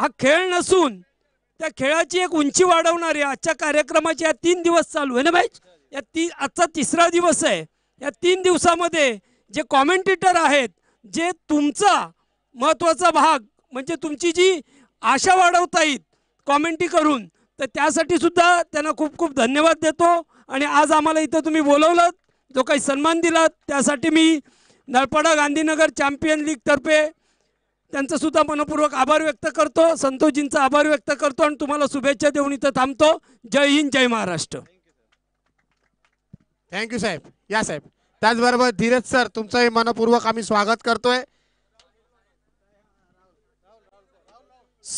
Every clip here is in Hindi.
हा खेळ नसून त्या खेळाची एक उंची वाढवणारी आजच्या कार्यक्रमाचे या तीन दिवस चालू आहे ना भाई या ती आजचा तिसरा दिवस आहे या तीन दिवसामध्ये जे कॉमेंटेटर आहेत जे तुमचा महत्त्वाचा भाग म्हणजे तुमची जी आशा वाढवता येईल कॉमेंटी करून तर त्यासाठी सुद्धा त्यांना खूप खूप धन्यवाद देतो आणि आज आम्हाला इथं तुम्ही बोलवलं जो काही सन्मान दिलात त्यासाठी मी नळपाडा गांधीनगर चॅम्पियन लीगतर्फे त्यांचं सुद्धा मनपूर्वक आभार व्यक्त करतो संतोषजींचा आभार व्यक्त करतो आणि तुम्हाला शुभेच्छा देऊन इथं थांबतो जय हिंद जय महाराष्ट्र थँक्यू साहेब या साहेब त्याचबरोबर धीरज सर तुमचंही मनपूर्वक आम्ही स्वागत करतोय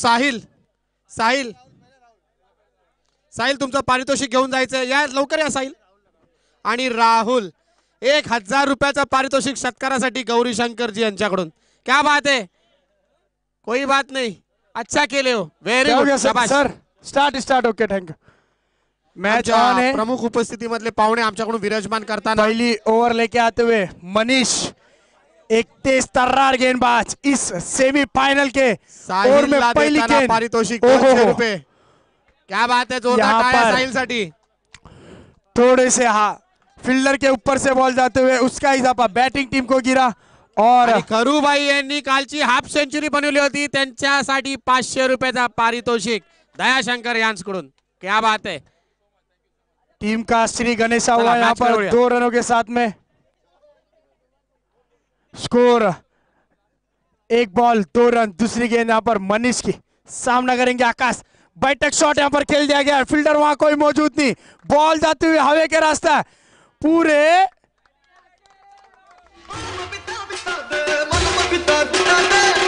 साहिल साहिल साहिल तुमचं पारितोषिक घेऊन आहे या लवकर या साहिल आणि राहुल एक हजार रुपयाचं पारितोषिक शेतकऱ्यासाठी गौरी शंकरजी यांच्याकडून क्या बात आहे कोई बात नहीं अच्छा खेले हो very good sir start start okay thank you match on आहे प्रमुख मतलब पाने आम विराजमान करता पहली ओवर लेके आते हुए मनीष एक तेज तर्रार गेंदबाज इस सेमीफाइनल के ओवर में पहली गेंद पारितोषिक रुपए क्या बात है जोरदार साहिल साठी थोड़े से हा फील्डर के ऊपर से बॉल जाते हुए उसका इजाफा बैटिंग टीम को गिरा और करूबाई यांनी कालची हाफ सेंचुरी बनवली होती त्यांच्यासाठी पाचशे रुपयाचा पारितोषिक दयाशंकर यांकडून क्या बात है टीम का श्री गणेश यहाँ पर दो रनों के साथ में स्कोर एक बॉल दो रन दूसरी गेंद यहाँ पर मनीष की सामना करेंगे आकाश बैठक शॉट यहाँ पर खेल दिया गया फील्डर वहां कोई मौजूद नहीं बॉल जाती हुई हवे के रास्ता पूरे कविता बिताते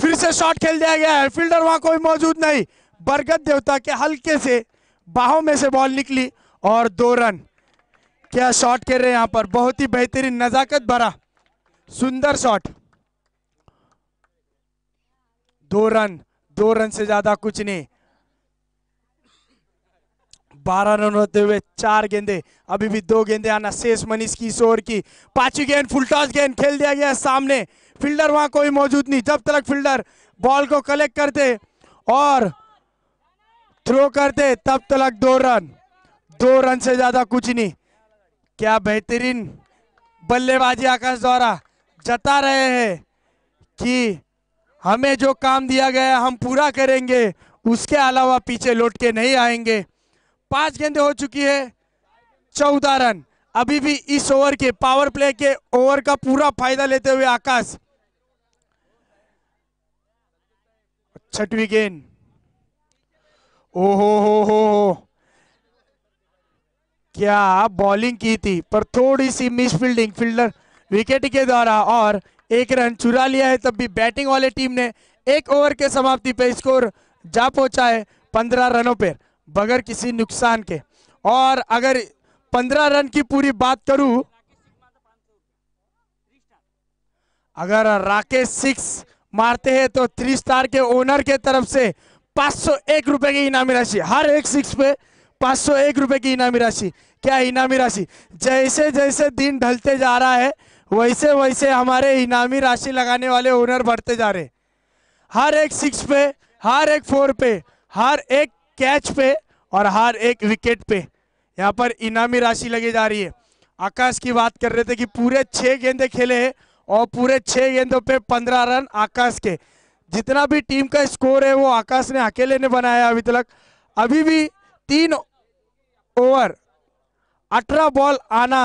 फिर से शॉट खेल दिया गया है फील्डर वहां कोई मौजूद नहीं बरगद देवता के हल्के से बाहों में से बॉल निकली और दो रन क्या शॉट खेल रहे यहां पर बहुत ही बेहतरीन नजाकत भरा सुंदर शॉट दो रन दो रन से ज्यादा कुछ नहीं बारह रन होते हुए चार गेंदे अभी भी दो गेंदे आना शेष मनीष की शोर की। पांचवी गेंद फुल टॉस गेंद खेल दिया गया सामने फील्डर वहां कोई मौजूद नहीं जब तक फील्डर बॉल को कलेक्ट करते और थ्रो करते तब तक दो रन दो रन से ज्यादा कुछ नहीं क्या बेहतरीन बल्लेबाजी आकाश द्वारा जता रहे हैं कि हमें जो काम दिया गया हम पूरा करेंगे उसके अलावा पीछे लौट के नहीं आएंगे पांच गेंदे हो चुकी है चौदह रन अभी भी इस ओवर के पावर प्ले के ओवर का पूरा फायदा लेते हुए आकाश छठवी गेंद ओ हो हो हो क्या बॉलिंग की थी पर थोड़ी सी मिस फील्डिंग फील्डर विकेट के द्वारा और एक रन चुरा लिया है तब भी बैटिंग वाले टीम ने एक ओवर के समाप्ति पे स्कोर जा पहुंचा है पंद्रह रनों पर बगैर किसी नुकसान के और अगर पंद्रह रन की पूरी बात करूं अगर राकेश सिक्स मारते हैं तो थ्री स्टार के ओनर के तरफ से पाँच सौ एक रुपये की इनामी राशि हर एक सिक्स पे पाँच सौ एक रुपये की इनामी राशि क्या इनामी राशि जैसे जैसे दिन ढलते जा रहा है वैसे वैसे हमारे इनामी राशि लगाने वाले ओनर बढ़ते जा रहे हर एक सिक्स पे हर एक फोर पे हर एक कैच पे और हर एक विकेट पे यहाँ पर इनामी राशि लगी जा रही है आकाश की बात कर रहे थे कि पूरे छः गेंदे खेले हैं और पूरे छह गेंदों पे पंद्रह रन आकाश के जितना भी टीम का स्कोर है वो आकाश ने अकेले ने बनाया अभी तक अभी भी तीन ओवर अठारह बॉल आना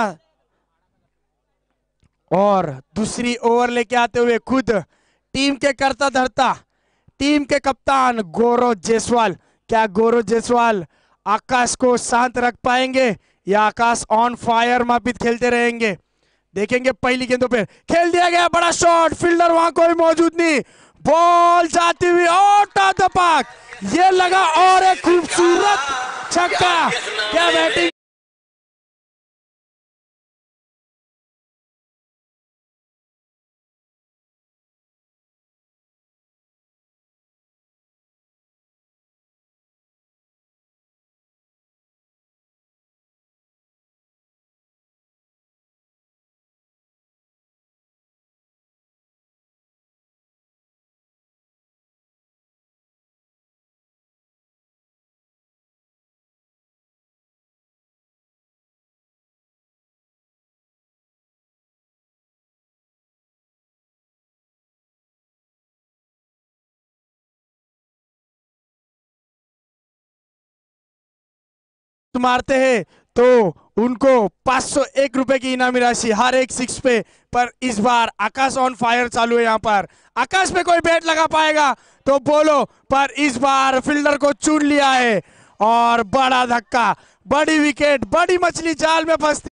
और दूसरी ओवर लेके आते हुए खुद टीम के करता धरता टीम के कप्तान गौरव जयसवाल क्या गौरव जयसवाल आकाश को शांत रख पाएंगे या आकाश ऑन फायर मापित खेलते रहेंगे देखेंगे पहली गेंदों पे खेल दिया गया बड़ा शॉट फील्डर वहां कोई मौजूद नहीं बॉल जाती हुई आउट ऑफ द पार्क ये लगा और एक खूबसूरत छक्का क्या बैटिंग मारते हैं तो उनको 501 रुपए की इनामी राशि हर एक सिक्स पे पर इस बार आकाश ऑन फायर चालू है यहाँ पर आकाश पे कोई बैट लगा पाएगा तो बोलो पर इस बार फील्डर को चुन लिया है और बड़ा धक्का बड़ी विकेट बड़ी मछली जाल में फंसती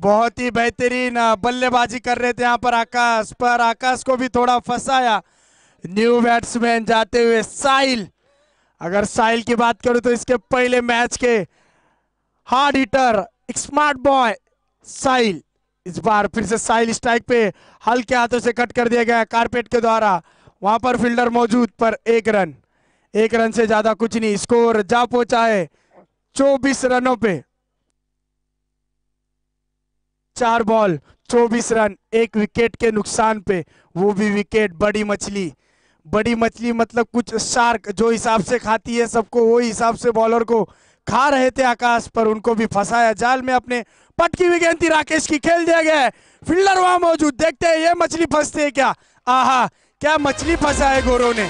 बहुत ही बेहतरीन बल्लेबाजी कर रहे थे यहाँ पर आकाश पर आकाश को भी थोड़ा फंसाया न्यू बैट्समैन जाते हुए साहिल अगर साहिल की बात करूं तो इसके पहले मैच के hard hitter smart boy Sahil इस बार फिर से साहिल स्ट्राइक पे हल्के हाथों से कट कर दिया गया कारपेट के द्वारा वहां पर फील्डर मौजूद पर एक रन एक रन से ज्यादा कुछ नहीं स्कोर जा पहुंचा है चौबीस रनों पर चार बॉल चौबीस रन एक विकेट के नुकसान पे वो भी विकेट बड़ी मछली बड़ी मछली मतलब कुछ शार्क जो हिसाब से खाती है सबको वो हिसाब से बॉलर को खा रहे थे आकाश पर उनको भी फंसाया जाल में अपने पट की विज्ञानी राकेश की खेल दिया गया है फील्डर वहां मौजूद देखते हैं ये मछली फंसते है क्या आहा क्या मछली फंसा है गोरों ने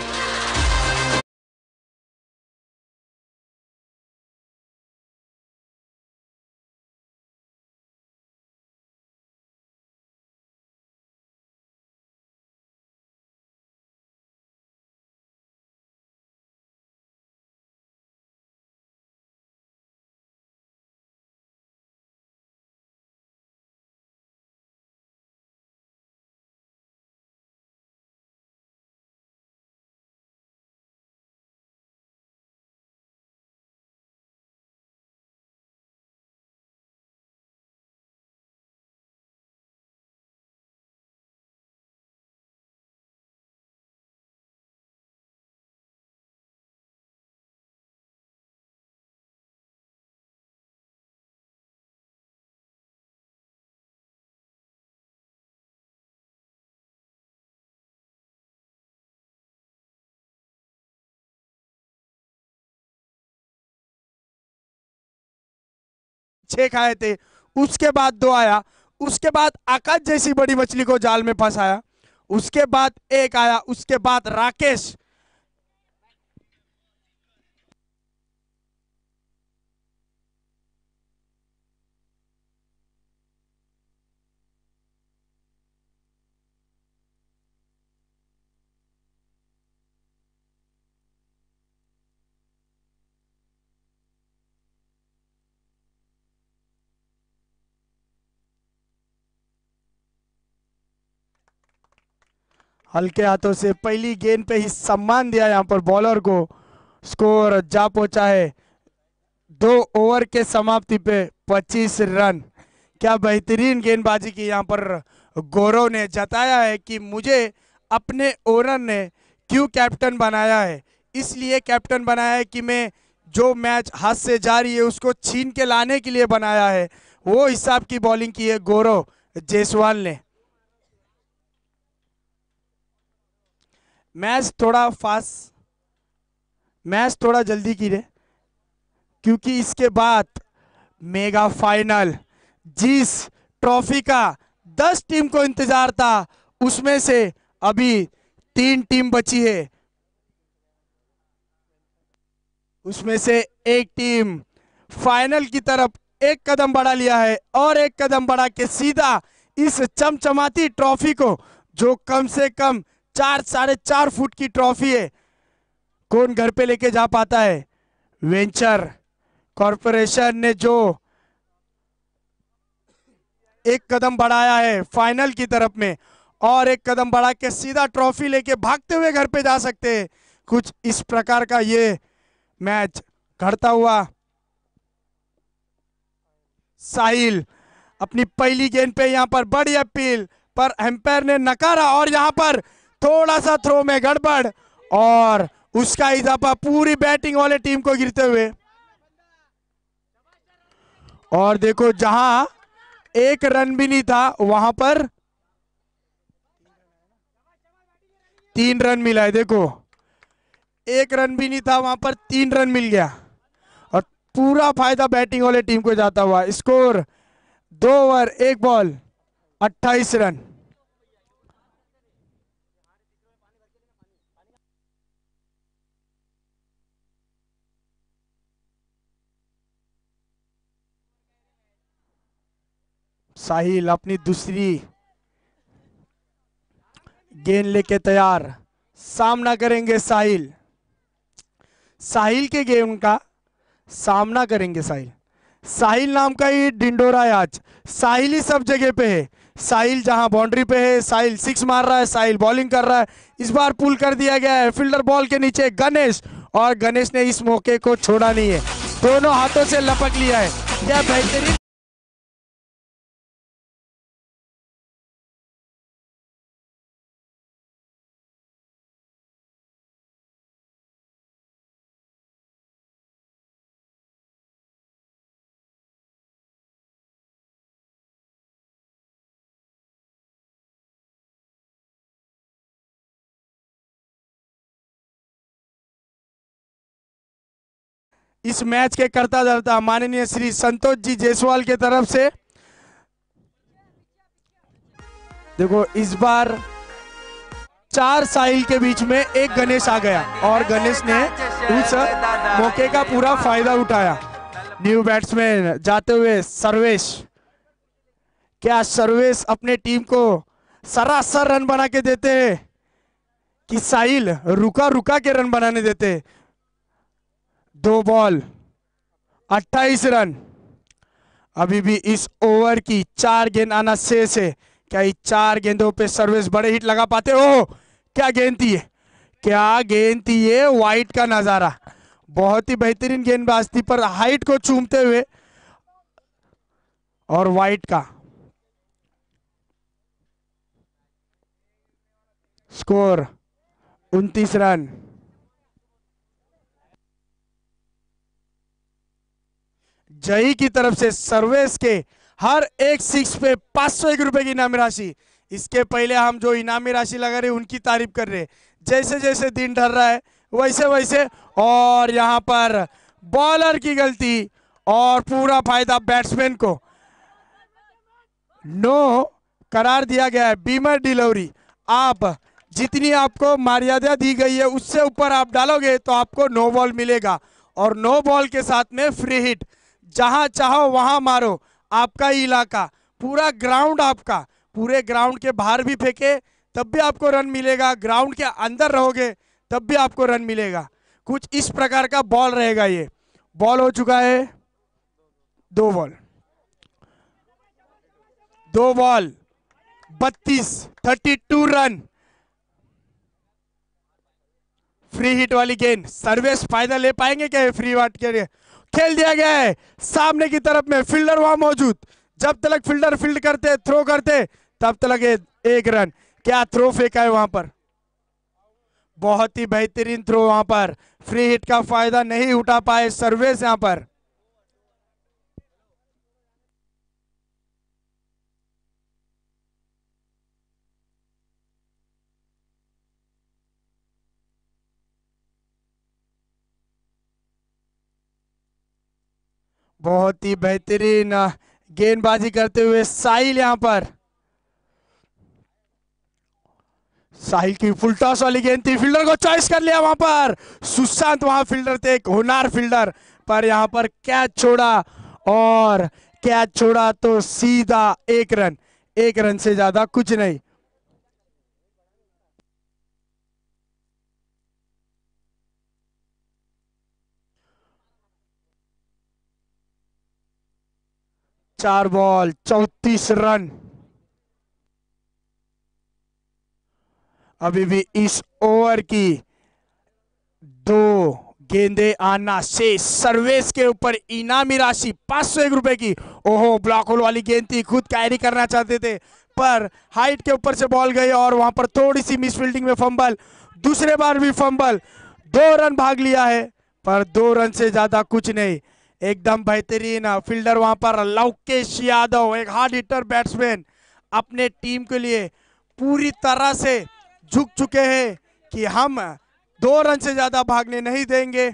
छः खाए थे उसके बाद दो आया उसके बाद आकाश जैसी बड़ी मछली को जाल में फंसाया उसके बाद एक आया उसके बाद राकेश हल्के हाथों से पहली गेंद पे ही सम्मान दिया यहाँ पर बॉलर को स्कोर जा पहुंचा है दो ओवर के समाप्ति पे 25 रन क्या बेहतरीन गेंदबाजी की यहाँ पर गौरव ने जताया है कि मुझे अपने ओनर ने क्यों कैप्टन बनाया है इसलिए कैप्टन बनाया है कि मैं जो मैच हाथ से जा रही है उसको छीन के लाने के लिए बनाया है वो हिसाब की बॉलिंग की है गौरव जयसवाल ने मैच थोड़ा फास्ट मैच थोड़ा जल्दी रहे क्योंकि इसके बाद मेगा फाइनल जिस ट्रॉफी का दस टीम को इंतजार था उसमें से अभी तीन टीम बची है उसमें से एक टीम फाइनल की तरफ एक कदम बढ़ा लिया है और एक कदम बढ़ा के सीधा इस चमचमाती ट्रॉफी को जो कम से कम चार साढ़े चार फुट की ट्रॉफी है कौन घर पे लेके जा पाता है वेंचर कॉरपोरेशन ने जो एक कदम बढ़ाया है फाइनल की तरफ में और एक कदम बढ़ा के सीधा ट्रॉफी लेके भागते हुए घर पे जा सकते हैं कुछ इस प्रकार का ये मैच घटता हुआ साहिल अपनी पहली गेंद पे यहां पर बड़ी अपील पर एम्पायर ने नकारा और यहां पर थोड़ा सा थ्रो में गड़बड़ और उसका इजाफा पूरी बैटिंग वाले टीम को गिरते हुए और देखो जहां एक रन भी नहीं था वहां पर तीन रन मिला है देखो एक रन भी नहीं था वहां पर तीन रन मिल गया और पूरा फायदा बैटिंग वाले टीम को जाता हुआ स्कोर दो ओवर एक बॉल अट्ठाईस रन साहिल अपनी दूसरी गेंद लेके तैयार सामना करेंगे साहिल साहिल के गेम का सामना करेंगे साहिल साहिल नाम का ही डिंडोरा है आज साहिल ही सब जगह पे है साहिल जहां बाउंड्री पे है साहिल सिक्स मार रहा है साहिल बॉलिंग कर रहा है इस बार पुल कर दिया गया है फील्डर बॉल के नीचे गणेश और गणेश ने इस मौके को छोड़ा नहीं है दोनों हाथों से लपक लिया है क्या बेहतरीन इस मैच के करता धरता माननीय श्री संतोष जी जयसवाल के तरफ से देखो इस बार चार साहिल के बीच में एक गणेश आ गया और गणेश ने उस मौके का पूरा फायदा उठाया न्यू बैट्समैन जाते हुए सर्वेश क्या सर्वेश अपने टीम को सरासर रन बना के देते हैं कि साहिल रुका रुका के रन बनाने देते हैं दो बॉल 28 रन अभी भी इस ओवर की चार गेंद आना शेष है क्या इस चार गेंदों पे सर्विस बड़े हिट लगा पाते हो क्या गेंद थी है क्या गेंद थी ये वाइट का नज़ारा बहुत ही बेहतरीन गेंदबाज थी पर हाइट को चूमते हुए और वाइट का स्कोर उनतीस रन जई की तरफ से सर्वेस के हर एक सिक्स पे पांच सौ एक रुपए की इनामी राशि इसके पहले हम जो इनामी राशि लगा रहे उनकी तारीफ कर रहे जैसे जैसे दिन ढल रहा है वैसे वैसे और यहाँ पर बॉलर की गलती और पूरा फायदा बैट्समैन को नो करार दिया गया है बीमर डिलीवरी आप जितनी आपको मर्यादा दी गई है उससे ऊपर आप डालोगे तो आपको नो बॉल मिलेगा और नो बॉल के साथ में फ्री हिट जहां चाहो वहां मारो आपका ही इलाका पूरा ग्राउंड आपका पूरे ग्राउंड के बाहर भी फेंके तब भी आपको रन मिलेगा ग्राउंड के अंदर रहोगे तब भी आपको रन मिलेगा कुछ इस प्रकार का बॉल रहेगा ये बॉल हो चुका है दो बॉल दो बॉल बत्तीस thirty two run free hit वाली गेंद सर्वेस फायदा ले पाएंगे क्या फ्री वाट के लिए खेल दिया गया है सामने की तरफ में फील्डर वहां मौजूद जब तक फील्डर फील्ड करते थ्रो करते तब तक एक रन क्या थ्रो फेंका है वहां पर बहुत ही बेहतरीन थ्रो वहां पर फ्री हिट का फायदा नहीं उठा पाए सर्वेस यहां पर बहुत ही बेहतरीन गेंदबाजी करते हुए साहिल यहां पर साहिल की फुल टॉस वाली गेंद थी फील्डर को चॉइस कर लिया वहां पर सुशांत वहां फील्डर थे एक होनार फील्डर पर यहां पर कैच छोड़ा और कैच छोड़ा तो सीधा एक रन एक रन से ज्यादा कुछ नहीं चार बॉल चौतीस रन अभी भी इस ओवर की दो गेंदे आना से सर्वेस के ऊपर इनामी राशि पांच सौ एक रुपए की ओहो ब्लॉक होल वाली गेंद थी खुद कैरी करना चाहते थे पर हाइट के ऊपर से बॉल गई और वहां पर थोड़ी सी मिसफील्डिंग में फंबल दूसरे बार भी फंबल दो रन भाग लिया है पर दो रन से ज्यादा कुछ नहीं एकदम बेहतरीन फील्डर वहां पर लवकेश यादव एक हार्ड हिटर बैट्समैन अपने टीम के लिए पूरी तरह से झुक चुके हैं कि हम दो रन से ज्यादा भागने नहीं देंगे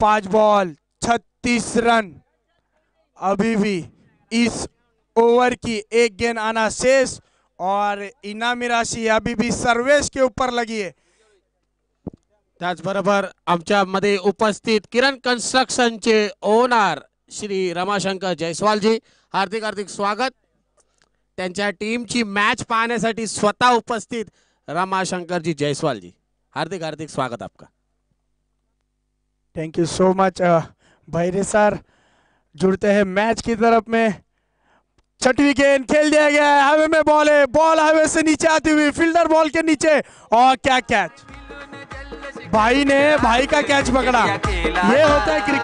पांच बॉल छत्तीस रन अभी भी इस ओवर की एक गेंद आना शेष और इनामी राशि अभी भी सर्वेश के ऊपर लगी है त्याचबरोबर आमच्यामध्ये उपस्थित किरण कंस्ट्रक्शन चे ओनर श्री रमाशंकर जयस्वालजी हार्दिक हार्दिक स्वागत टीम ची मैच पाहण्यासाठी स्वतः उपस्थित रमाशंकरजी जी हार्दिक हार्दिक स्वागत आपका थैंक यू सो मच भैरे सर जुड़ते हैं मैच की तरफ में छठवी गेंद खेल दिया गया है हवे में बॉल है बॉल हवे से नीचे आती हुई फील्डर बॉल के नीचे और क्या कैच भाई ने भाई का कैच पकड़ा ये होता है क्रिकेट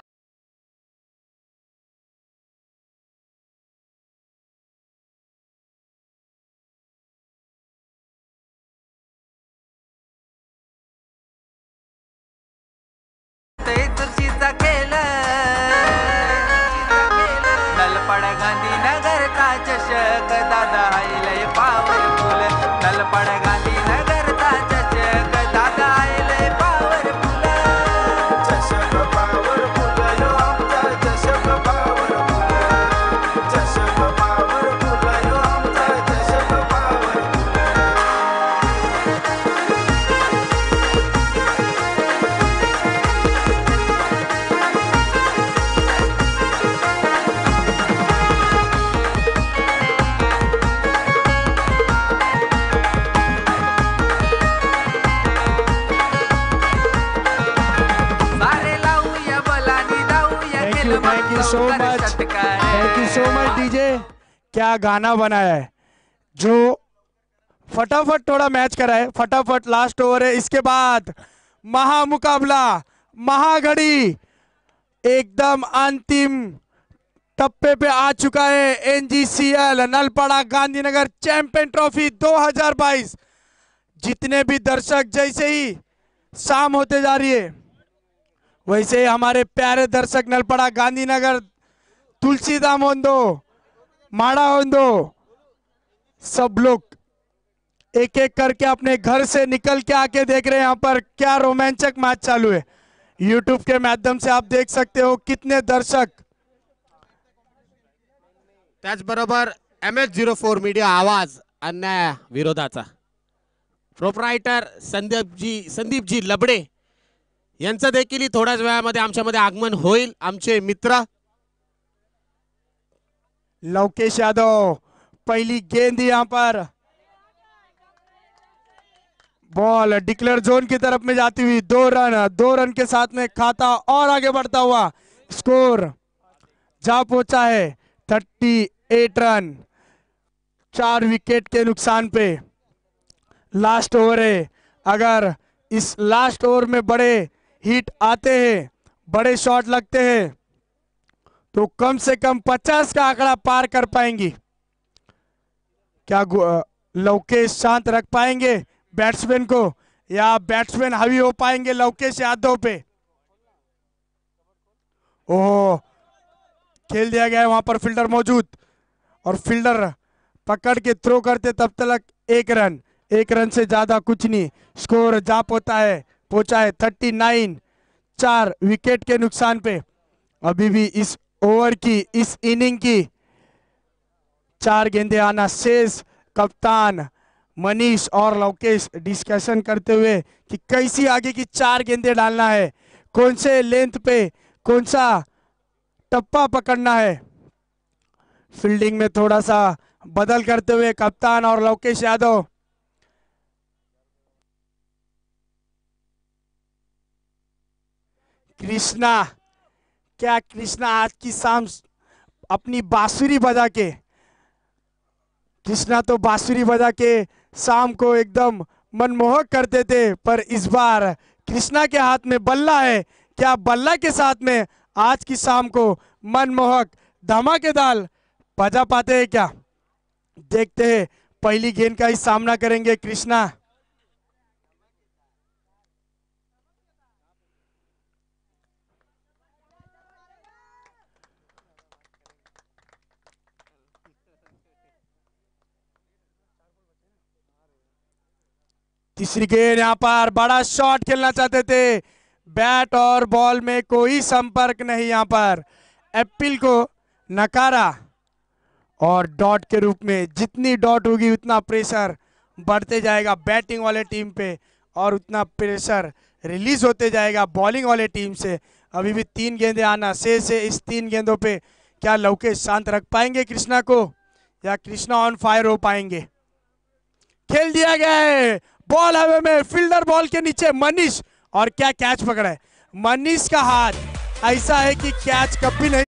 क्या गाना बनाया है जो फटाफट थोड़ा मैच करा है फटाफट लास्ट ओवर है इसके बाद महामुकाबला महाघड़ी एकदम अंतिम टप्पे पे आ चुका है NGCL Nalpada Gandhinagar champion trophy 2022 जितने भी दर्शक जैसे ही शाम होते जा रही है वैसे ही हमारे प्यारे दर्शक नलपड़ा गांधीनगर तुलसीदाम दो माड़ा हो दो सब लोग एक एक करके अपने घर से निकल के आके देख रहे हैं यहाँ पर क्या रोमांचक मैच चालू है यूट्यूब के माध्यम से आप देख सकते हो कितने दर्शक त्याचबरोबर एम एच फोर मीडिया आवाज अन्याय विरोधाचा जी संदीप जी लबडे यांचं देखील थोड्याच वेळामध्ये आमच्यामध्ये आगमन होईल आमचे मित्र लवकेश यादव पहली गेंद यहां पर बॉल डिक्लेयर जोन की तरफ में जाती हुई दो रन दो रन के साथ में खाता और आगे बढ़ता हुआ स्कोर जा पहुंचा है थर्टी एट रन चार विकेट के नुकसान पे लास्ट ओवर है अगर इस लास्ट ओवर में बड़े हिट आते हैं बड़े शॉट लगते हैं तो कम से कम 50 का आंकड़ा पार कर पाएंगी क्या लवकेश शांत रख पाएंगे बैट्समैन को या बैट्समैन हावी हो पाएंगे लवकेश यादव पे ओह खेल दिया गया है वहां पर फील्डर मौजूद और फील्डर पकड़ के थ्रो करते तब तक एक रन एक रन से ज्यादा कुछ नहीं स्कोर जा होता है पहुंचा है थर्टी नाइन चार विकेट के नुकसान पे अभी भी इस ओवर की इस इनिंग की चार गेंदे आना शेष कप्तान मनीष और लोकेश डिस्कशन करते हुए कि कैसी आगे की चार गेंदे डालना है कौन से लेंथ पे कौन सा टप्पा पकड़ना है फील्डिंग में थोड़ा सा बदल करते हुए कप्तान और लोकेश यादव कृष्णा क्या कृष्णा आज की शाम अपनी बांसुरी बजा के कृष्णा तो बांसुरी बजा के शाम को एकदम मनमोहक करते थे पर इस बार कृष्णा के हाथ में बल्ला है क्या बल्ला के साथ में आज की शाम को मनमोहक धमाकेदार बजा पाते हैं क्या देखते हैं पहली गेंद का ही सामना करेंगे कृष्णा तीसरी गेंद यहाँ पर बड़ा शॉट खेलना चाहते थे बैट और बॉल में कोई संपर्क नहीं यहाँ पर एप्पल को नकारा और डॉट के रूप में जितनी डॉट होगी उतना प्रेशर बढ़ते जाएगा बैटिंग वाले टीम पे और उतना प्रेशर रिलीज होते जाएगा बॉलिंग वाले टीम से अभी भी तीन गेंदे आना से से इस तीन गेंदों पे क्या लवकेश शांत रख पाएंगे कृष्णा को या कृष्णा ऑन फायर हो पाएंगे खेल दिया गया है बॉल हवे में फील्डर बॉल के नीचे मनीष और क्या कैच पकड़ा है मनीष का हाथ ऐसा है कि कैच कभी नहीं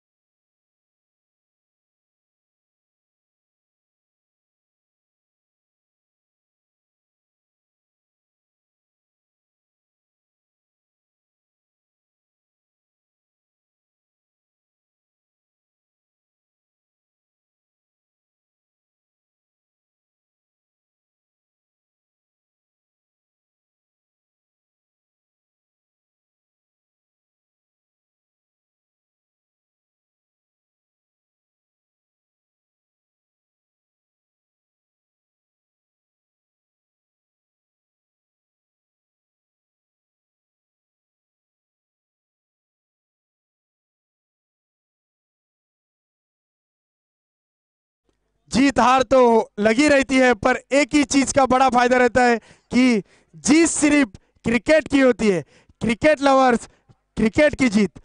जीत हार तो लगी रहती है पर एक ही चीज का बड़ा फायदा रहता है कि जीत सिर्फ क्रिकेट की होती है क्रिकेट लवर्स क्रिकेट की जीत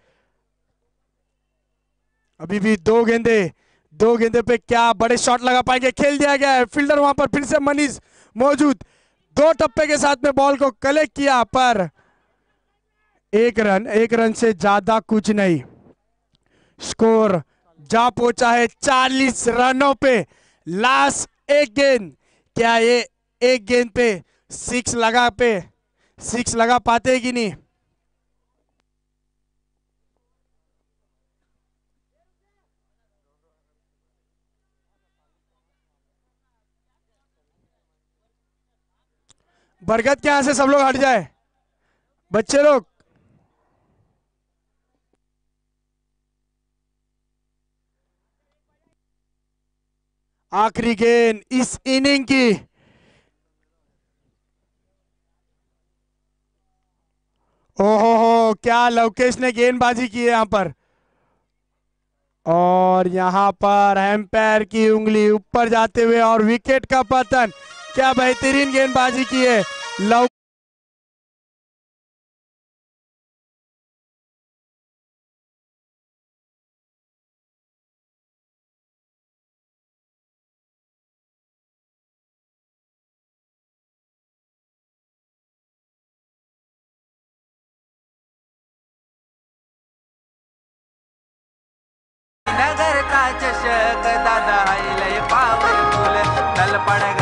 अभी भी दो गेंदे दो गेंदे पे क्या बड़े शॉट लगा पाएंगे खेल दिया गया है फील्डर वहां पर फिर से मनीष मौजूद दो टप्पे के साथ में बॉल को कलेक्ट किया पर एक रन एक रन से ज्यादा कुछ नहीं स्कोर जा पहुंचा है 40 रनों पे लास्ट एक गेंद क्या ये एक गेंद पे सिक्स लगा पे सिक्स लगा पाते कि नहीं बरगद के यहां से सब लोग हट जाए बच्चे लोग आखिरी गेंद इस इनिंग की ओहो हो क्या लवकेश ने गेंदबाजी की है यहां पर और यहां पर एम्पायर की उंगली ऊपर जाते हुए और विकेट का पतन क्या बेहतरीन गेंदबाजी की है लव தல்படக ததாயிலை பாவை போல தல்படக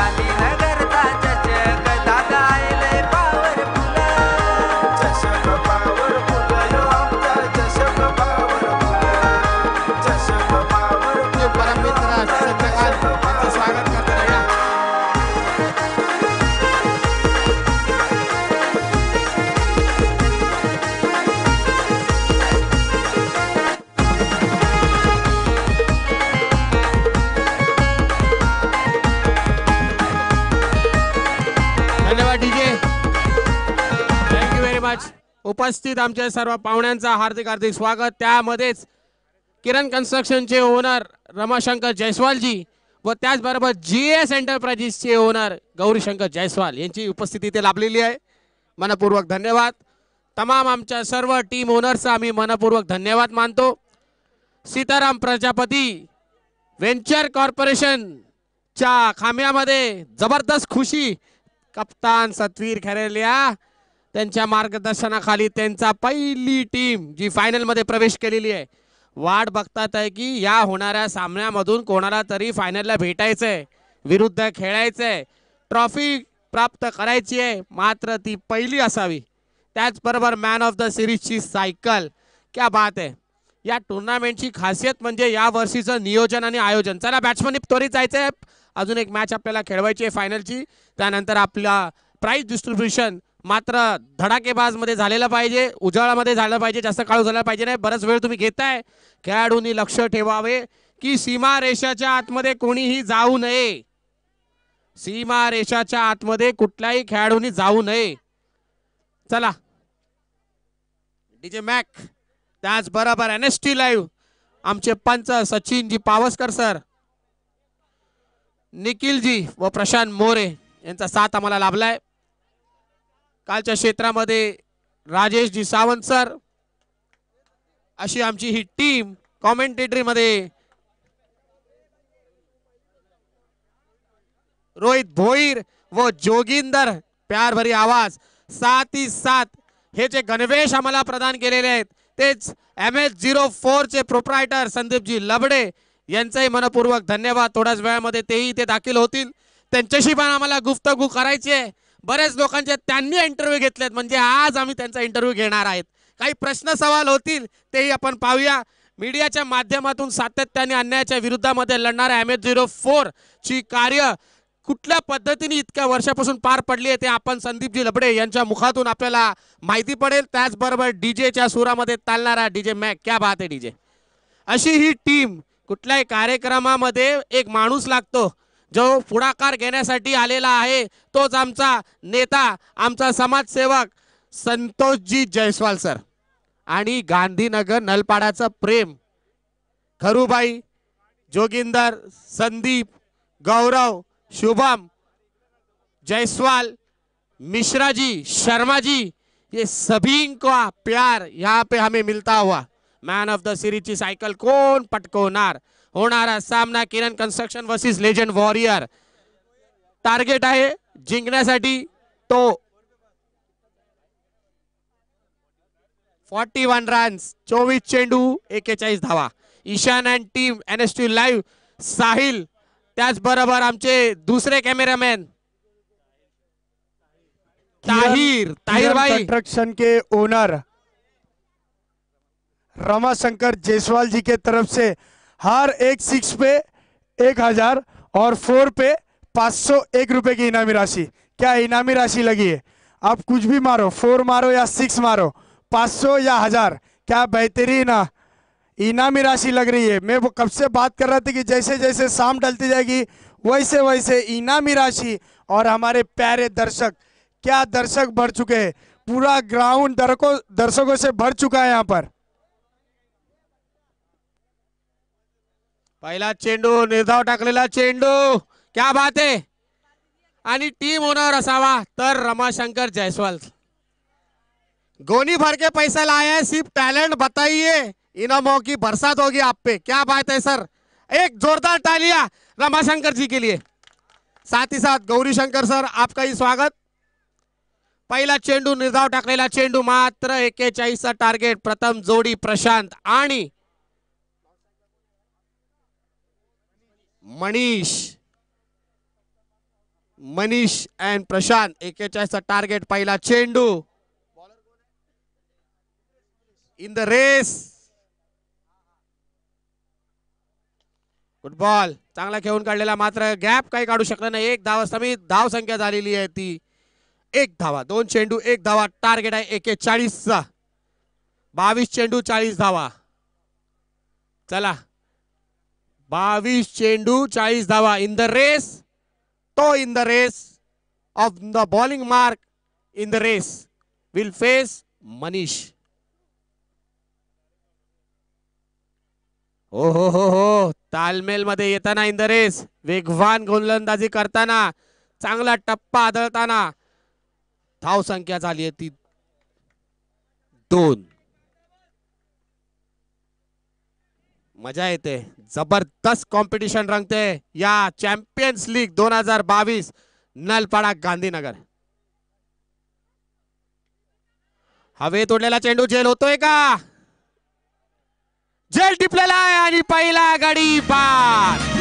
उपस्थित आमच्या सर्व पाहुण्यांचा हार्दिक हार्दिक स्वागत त्यामध्येच किरण कन्स्ट्रक्शनचे ओनर रमाशंकर जयस्वालजी व त्याचबरोबर जी एस एंटरप्राइजेसचे ओनर गौरीशंकर जयस्वाल यांची उपस्थिती इथे लाभलेली आहे मनपूर्वक धन्यवाद तमाम आमच्या सर्व टीम ओनर्स आम्ही मनपूर्वक धन्यवाद मानतो सीताराम प्रजापती व्हेंचर कॉर्पोरेशनच्या खांब्यामध्ये जबरदस्त खुशी कप्तान सत्वीर खरेलिया त्यांच्या मार्गदर्शनाखाली त्यांचा पहिली टीम जी फायनलमध्ये प्रवेश केलेली आहे वाट बघतात आहे की या होणाऱ्या सामन्यामधून कोणाला तरी फायनलला भेटायचं आहे विरुद्ध खेळायचं आहे ट्रॉफी प्राप्त करायची आहे मात्र ती पहिली असावी त्याचबरोबर मॅन ऑफ द सिरीजची सायकल क्या बात आहे या टुर्नामेंटची खासियत म्हणजे या वर्षीचं नियोजन आणि आयोजन चला बॅट्समन त्वरित जायचं आहे अजून एक मॅच आपल्याला खेळवायची आहे फायनलची त्यानंतर आपला प्राईज डिस्ट्रीब्युशन मात्र धडाकेबाजमध्ये झालेलं पाहिजे उजाळामध्ये झालं पाहिजे जास्त काळू झाला पाहिजे नाही बराच वेळ तुम्ही घेताय खेळाडूंनी लक्ष ठेवावे की सीमा रेषाच्या आतमध्ये कोणीही जाऊ नये सीमा रेषाच्या आतमध्ये कुठल्याही खेळाडूंनी जाऊ नये चला डीजे मॅक त्याचबरोबर एन एस टी लाईव्ह आमचे पंच सचिनजी पावसकर सर निखिलजी व प्रशांत मोरे यांचा साथ आम्हाला लाभलाय कालच्या क्षेत्रामध्ये राजेश जी सावंत सर अशी आमची ही टीम कॉमेंटेटरीमध्ये रोहित भोईर व जोगिंदर प्यार भरी आवाज सात ही सात हे जे गणवेश आम्हाला प्रदान केलेले आहेत तेच एम एच झिरो फोरचे प्रोप्रायटर संदीपजी लबडे यांचाही मनपूर्वक धन्यवाद थोड्याच वेळामध्ये तेही ते दाखल होतील त्यांच्याशी पण आम्हाला गुफ्तगू करायची आहे बऱ्याच लोकांचे त्यांनी इंटरव्ह्यू घेतलेत म्हणजे आज आम्ही त्यांचा इंटरव्ह्यू घेणार आहेत काही प्रश्न सवाल होतील तेही आपण पाहूया मीडियाच्या माध्यमातून सातत्याने अन्यायाच्या विरुद्धामध्ये लढणाऱ्या एम एच झिरो ची कार्य कुठल्या पद्धतीने इतक्या वर्षापासून पार पडली आहे ते आपण संदीपजी लबडे यांच्या मुखातून आपल्याला माहिती पडेल त्याचबरोबर डीजेच्या सुरामध्ये चालणारा डीजे मॅक क्या बात आहे डीजे अशी ही टीम कुठल्याही कार्यक्रमामध्ये एक माणूस लागतो जो पुढाकार घेण्यासाठी आलेला आहे तोच आमचा नेता आमचा समाजसेवक संतोषजी जयस्वाल सर आणि गांधीनगर नलपाडाचं प्रेम खरुबाई जोगिंदर संदीप गौरव शुभम जयस्वाल मिश्राजी शर्माजी ये सभी का प्यार यहाँ पे हमें मिलता हुआ मैन ऑफ द सीरीज की साइकिल कौन पटकोनार होणारा सामना Kiran construction versus legend warrior target आहे जिंकण्यासाठी तो 41 वन रन्स चोवीस चेंडू एकेचाळीस धावा Ishan and team N S T live Sahil त्याचबरोबर आमचे दुसरे कॅमेरामॅन ताहिर ताहिर भाई कंस्ट्रक्शन के ओनर रमा शंकर जी के तरफ से हर एक सिक्स पे एक हजार और फोर पे पाँच सौ एक रुपये की इनामी राशि क्या इनामी राशि लगी है आप कुछ भी मारो फोर मारो या सिक्स मारो पाँच सौ या हजार क्या बेहतरीन इनामी राशि लग रही है मैं वो कब से बात कर रहा था कि जैसे जैसे शाम डलती जाएगी वैसे वैसे इनामी राशि और हमारे प्यारे दर्शक क्या दर्शक भर चुके हैं पूरा ग्राउंड दर्शकों दर्शकों से भर चुका है यहाँ पर पहिला चेंडू निर्धाव टाकलेला चेंडू क्या बात आहे आणि टीम ओनर असावा तर रमाशंकर जयस्वाल गोनी भर के पैसा लाया सिर्फ टैलेंट बताइए इनामों की बरसात होगी आप पे क्या बात है सर एक जोरदार टालिया रमाशंकर जी के लिए साथ ही साथ गौरी शंकर सर आपका ही स्वागत पहिला चेंडू निर्धाव टाकलेला चेंडू मात्र एक्केचाळीसचा टार्गेट प्रथम जोडी प्रशांत आणि मनीष मनीष अँड प्रशांत एकेचाळीसचा टार्गेट पहिला चेंडू इन द रेस फुटबॉल चांगला खेळून काढलेला मात्र गॅप काही काढू शकला नाही एक धावा समी धाव संख्या झालेली आहे ती एक धावा दोन चेंडू एक धावा टार्गेट आहे एकेचाळीसचा बावीस चेंडू चाळीस धावा चला बावीस चेंडू चाळीस धावा इन द रेस तो in the race off the bowling mark in the race will face Manish ओ हो हो हो, हो. तालमेल मध्ये येताना इन द रेस वेगवान गोलंदाजी करताना चांगला टप्पा आदळताना धाव संख्या झाली आहे ती दोन मजा येते जबरदस्त कॉम्पिटिशन रंगते या चॅम्पियन्स लीग दोन हजार बावीस नलपाडा गांधीनगर हवे तोडलेला चेंडू जेल होतोय का जेल टिपलेला आहे आणि पहिला गडी बा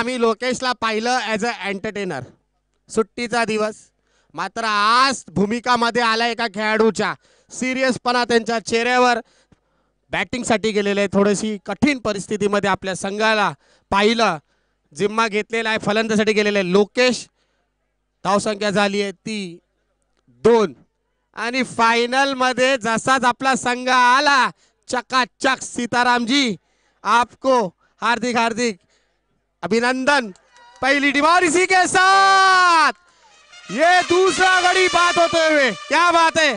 आम्ही लोकेशला पाहिलं ॲज अ एंटरटेनर सुट्टीचा दिवस मात्र आज भूमिकामध्ये आला एका खेळाडूच्या सिरियसपणा त्यांच्या चेहऱ्यावर बॅटिंगसाठी गेलेले थोडीशी कठीण परिस्थितीमध्ये आपल्या संघाला पाहिलं जिम्मा घेतलेला आहे फलंदासाठी गेलेला आहे लोकेश धावसंख्या झाली आहे ती दोन आणि फायनलमध्ये जसाच आपला संघ आला चकाचक सीतारामजी आपको हार्दिक हार्दिक अभिनंदन पहली डिमार इसी के साथ ये दूसरा गड़ी बात होते हुए क्या बात है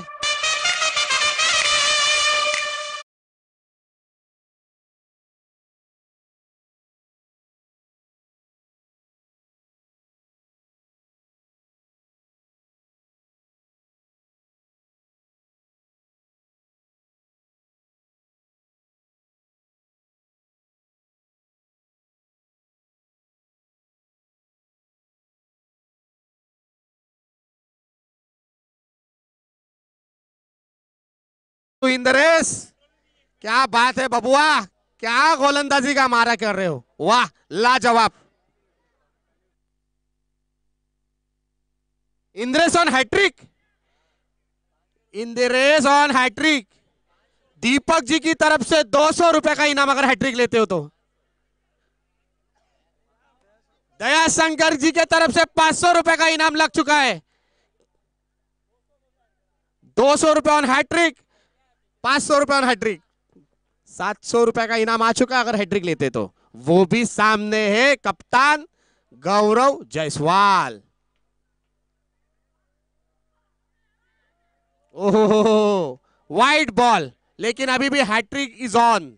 इन द रेस क्या बात है बबुआ क्या गोलंदाजी का मारा कर रहे हो वाह लाजवाब Indresh on hat trick Indresh on hat trick Deepak ji की तरफ से दो सौ रुपए का इनाम अगर हैट्रिक लेते हो तो दया शंकर जी के तरफ से पांच सौ रुपए का इनाम लग चुका है दो सौ रुपए ऑन हैट्रिक पांच सौ रुपए और हैट्रिक सात सौ रुपए का इनाम आ चुका अगर हैट्रिक लेते तो वो भी सामने है कप्तान गौरव जायसवाल ओहो वाइट बॉल लेकिन अभी भी हैट्रिक इज ऑन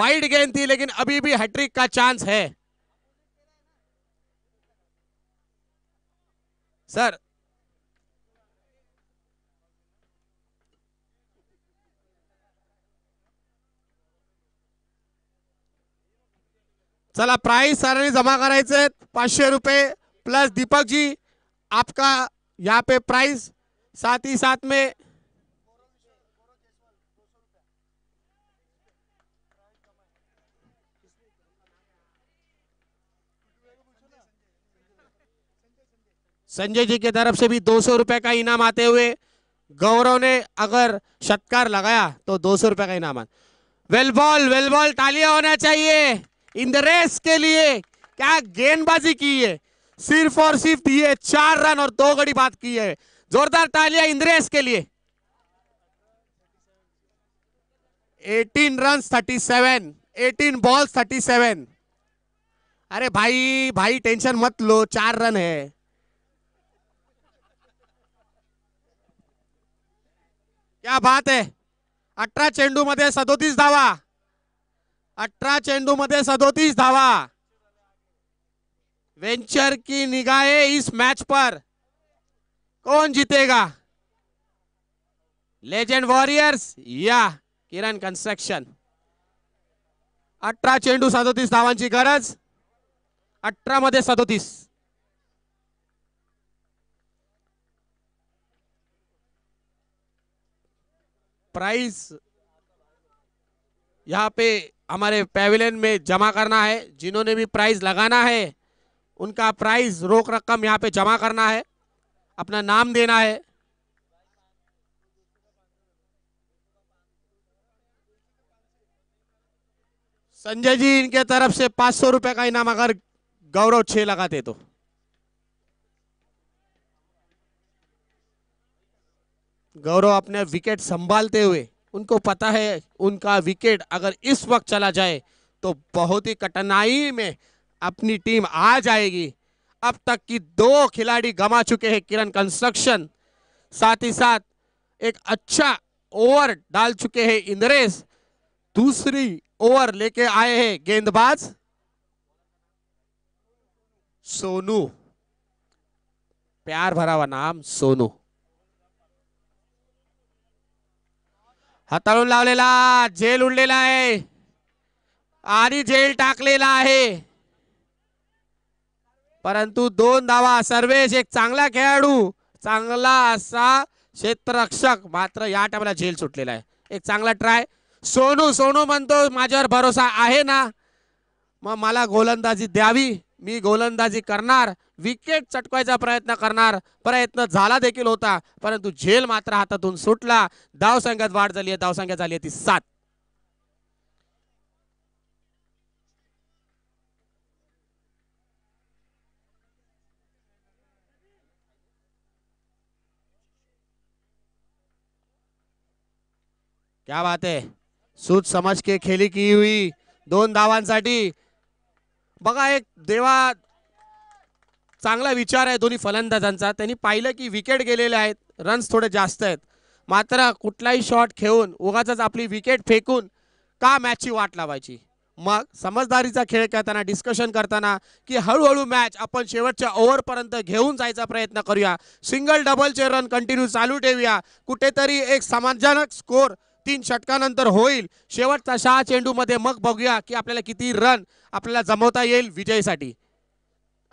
वाइड गेंद थी लेकिन अभी भी हैट्रिक का चांस है सर चला प्राइस सरांनी जमा कराए पांचे रुपये प्लस दीपक जी आपका यहाँ पे प्राइस साथ ही साथ में संजय जी की तरफ से भी दो सौ रुपए का इनाम आते हुए गौरव ने अगर शतकार लगाया तो दो सौ रुपए का इनाम वेल बॉल वेल बॉल तालियां होना चाहिए इन द रेस के लिए क्या गेंदबाजी की है सिर्फ और सिर्फ दिए चार रन और दो गड़ी बात की है जोरदार तालियां इंद्रेश के लिए 18 रन 37, 18 बॉल्स 37. अरे भाई भाई टेंशन मत लो चार रन है क्या बात है अठारह चेंडू मध्य सदोतीस धावा अठरा चेंडू मध्ये सदोतीस धावा वेंचर की निगाहे इस मैच पर कौन जीतेगा लेजेंड वॉरियर्स या किरण कन्स्ट्रक्शन अठरा चेंडू सदोतीस धावांची गरज अठरा मध्ये सदोतीस प्राइस यहाँ पे हमारे पेविलियन में जमा करना है जिन्होंने भी प्राइज़ लगाना है उनका प्राइज़ रोक रकम यहाँ पे जमा करना है अपना नाम देना है संजय जी इनके तरफ से पांच सौ रुपए का इनाम अगर गौरव छे लगाते तो गौरव अपने विकेट संभालते हुए उनको पता है उनका विकेट अगर इस वक्त चला जाए तो बहुत ही कठिनाई में अपनी टीम आ जाएगी अब तक की दो खिलाड़ी गमा चुके हैं किरण कंस्ट्रक्शन साथ ही साथ एक अच्छा ओवर डाल चुके हैं इंद्रेश दूसरी ओवर लेके आए हैं गेंदबाज सोनू प्यार भरा हुआ नाम सोनू हाताळून लावलेला जेल उडलेला आहे आणि जेल टाकलेला आहे परंतु दोन धावा सर्वेश एक चांगला खेळाडू चांगला असा क्षेत्ररक्षक मात्र या टायमाला झेल सुटलेला आहे एक चांगला ट्राय सोनू सोनू म्हणतो माझ्यावर भरोसा आहे ना मग मला गोलंदाजी द्यावी मी गोलंदाजी करणार विकेट चटकवायचा प्रयत्न करणार प्रयत्न झाला देखील होता परंतु झेल मात्र हातातून सुटला धाव वाढ झाली आहे धावसंख्या झाली आहे ती सात क्या बात है सूट समझ के खेली की हुई दोन धावांसाठी बघा एक देवा चांगला विचार आहे दोन्ही फलंदाजांचा त्यांनी पाहिलं की विकेट गेलेले आहेत रन्स थोडे जास्त आहेत मात्र कुठलाही शॉट खेळून उगाच आपली विकेट फेकून का मॅचची वाट लावायची मग समजदारीचा खेळ खेळताना डिस्कशन करताना की हळूहळू मॅच आपण शेवटच्या ओव्हरपर्यंत घेऊन जायचा प्रयत्न करूया सिंगल डबलचे रन कंटिन्यू चालू ठेवूया कुठेतरी एक समाधानक स्कोर तीन षटकानंतर होईल शेवटचा शहा चेंडूमध्ये मग बघूया की आपल्याला किती रन आपल्याला जमवता येईल विजयीसाठी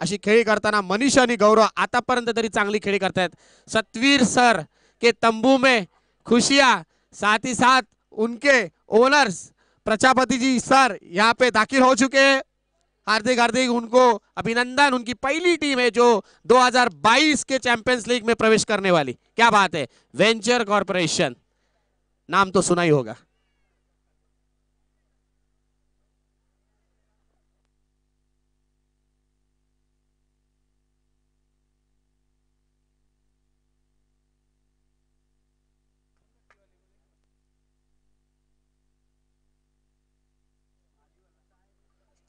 अशी खेळी करताना मनीष आणि गौरव आतापर्यंत तरी चांगली खेळी करतायत सत्वीर सर के तंबू में खुशिया साथ ही साथ उनके ओनर्स प्रजापती जी सर यहाँ पे दाखिल हो चुके हैं हार्दिक हार्दिक उनको अभिनंदन उनकी पहिली टीम है जो 2022 के चैंपियंस लीग में प्रवेश करने वाली क्या बात है वेंचर कॉर्पोरेशन नाम तो सुना ही होगा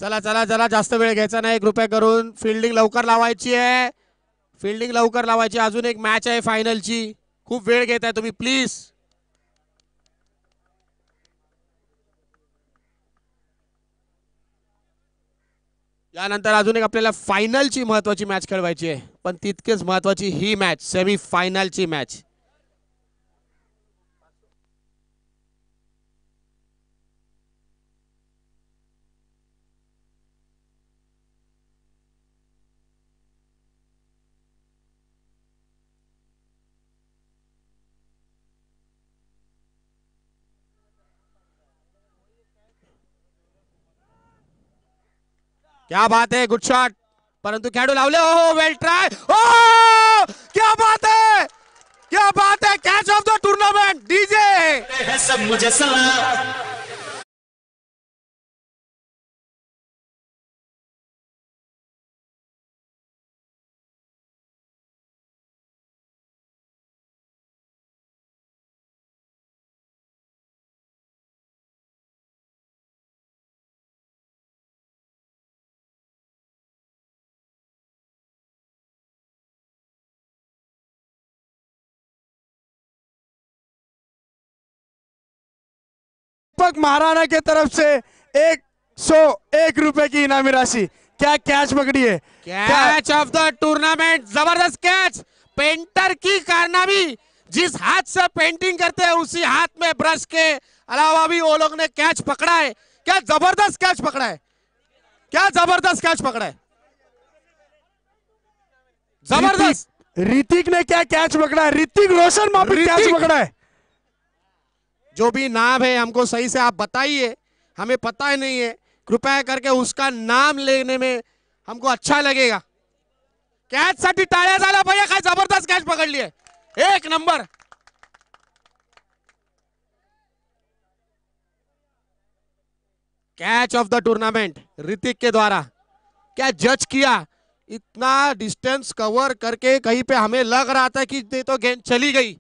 चला चला चला जास्त वेळ घ्यायचा नाही कृपया करून फिल्डिंग लवकर लावायची आहे फिल्डिंग लवकर लावायची अजून एक मॅच आहे फायनलची खूप वेळ घेत आहे तुम्ही प्लीज यानंतर अजून एक आपल्याला फायनलची महत्वाची मॅच खेळवायची आहे पण तितकेच महत्वाची ही मॅच सेमी फायनलची मॅच क्या बात है गुड शॉट परंतु खेळाडू लावले हो वेल ट्राई ओ क्या बात है क्या बात है catch of the tournament DJ है सब मुझे सलाम दीपक महाराणा के तरफ से एक सौ एक रुपए की इनामी राशि क्या कैच पकड़ी है कैच ऑफ द टूर्नामेंट जबरदस्त कैच पेंटर की कारनामी जिस हाथ से पेंटिंग करते हैं उसी हाथ में ब्रश के अलावा भी वो लोग ने कैच पकड़ा है क्या जबरदस्त कैच पकड़ा है क्या जबरदस्त कैच पकड़ा है जबरदस्त ऋतिक ने क्या कैच पकड़ा है ऋतिक रोशन कैच पकड़ा है जो भी नाम है हमको सही से आप बताइए हमें पता ही नहीं है कृपया करके उसका नाम लेने में हमको अच्छा लगेगा कैच टाळ्या झाल्या भैया काय जबरदस्त कैच पकड़ लिए एक number catch of the tournament Hrithik के द्वारा क्या जज किया इतना डिस्टेंस कवर करके कहीं पे हमें लग रहा था कि तो गेंद चली गई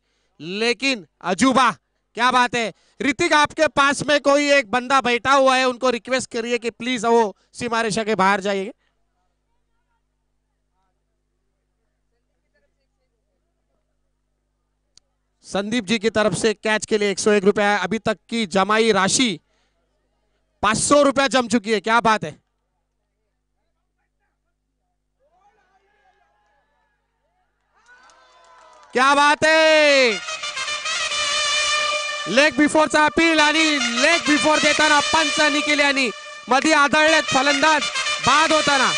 लेकिन अजूबा क्या बात है ऋतिक आपके पास में कोई एक बंदा बैठा हुआ है उनको रिक्वेस्ट करिए कि प्लीज वो सीमा रेशा के बाहर जाइए संदीप जी की तरफ से कैच के लिए एक सौ एक रुपया अभी तक की जमाई राशि पांच सौ रुपया जम चुकी है क्या बात है क्या बात है लेग बिफोरचा अपील आणि लेग बिफोर देताना पंच निकेल यांनी मध्ये आदळलेत फलंदाज बाद होताना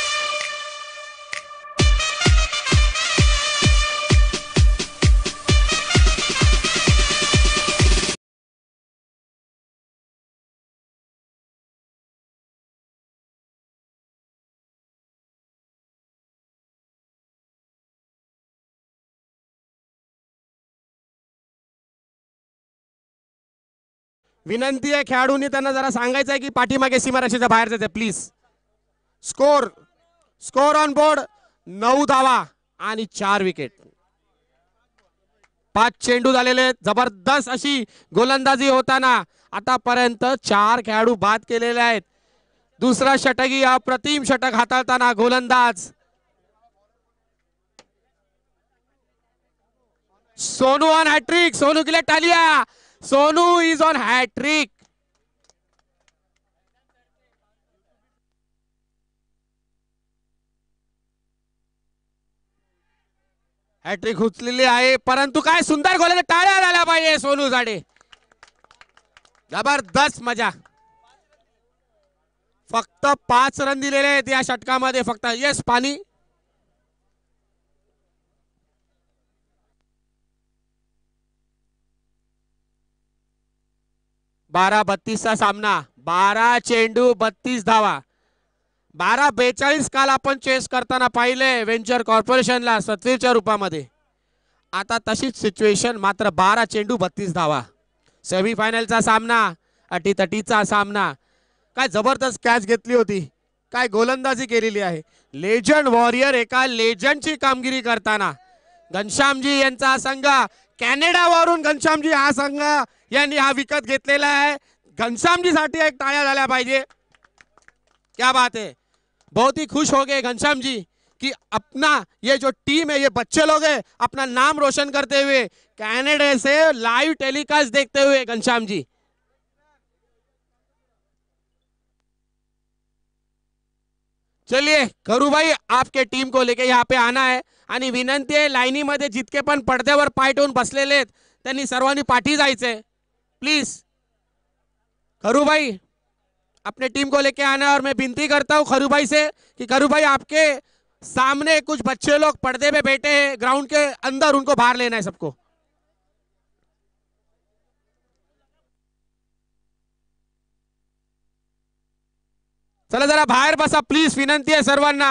विनंती आहे खेळाडूंनी त्यांना जरा सांगायचं आहे की पाठीमागे सीमाराशीच्या बाहेर जाते please score score on board नऊ धावा आणि चार विकेट पाच चेंडू झालेले जबरदस्त अशी गोलंदाजी होताना आतापर्यंत चार खेळाडू बाद केलेले आहेत दुसरा षटकी अप्रतिम षटक हाताळताना गोलंदाज सोनू ऑन हॅट्रिक सोनू किले टालिया Sonu is on hat trick hat trick उचलेली आहे परंतु काय सुंदर गोल टाळ्या झाल्या पाहिजे सोनू झाडे जबरदस्त मजा फक्त पाच रन दिलेले आहेत या षटकामध्ये फक्त येस पाणी बारा बत्तीसचा सामना बारा चेंडू बत्तीस धावा बारा बेचाळीस काल आपण चेस करताना पाहिले व्हेंचर कॉर्पोरेशनला सत्तेच्या रूपामध्ये आता तशीच सिच्युएशन मात्र बारा चेंडू बत्तीस धावा सेमीफायनलचा सामना अटी तटीचा सामना काय जबरदस्त कॅच घेतली होती काय गोलंदाजी केलेली आहे लेजंड वॉरियर एका लेजंडची कामगिरी करताना घनश्यामजी यांचा संघ कॅनेडावरून घनश्यामजी हा संघ हा विकत घेतलेला आहे घनश्यामजीसाठी एक टाळ्या झाल्या पाहिजे क्या बात है बहुत ही खुश हो गए घनश्याम जी कि अपना ये जो टीम है ये बच्चे लोग है अपना नाम रोशन करते हुए कैनेडा से लाइव टेलीकास्ट देखते हुए घनश्याम जी चलिए करू भाई आपके टीम को लेके यहाँ पे आना है आणि है लाइनी मध्य जितके पड़द्या पडद्यावर पाय ठेवून बसलेले पाठी जाए प्लीज करू भाई अपने टीम को लेके आना और मैं विनती करता हूँ खरू भाई से कि करू भाई आपके सामने कुछ बच्चे लोग पर्दे में बैठे हैं ग्राउंड के अंदर उनको बाहर लेना है सबको चलो जरा बस बसा प्लीज विनंती है सर्वाना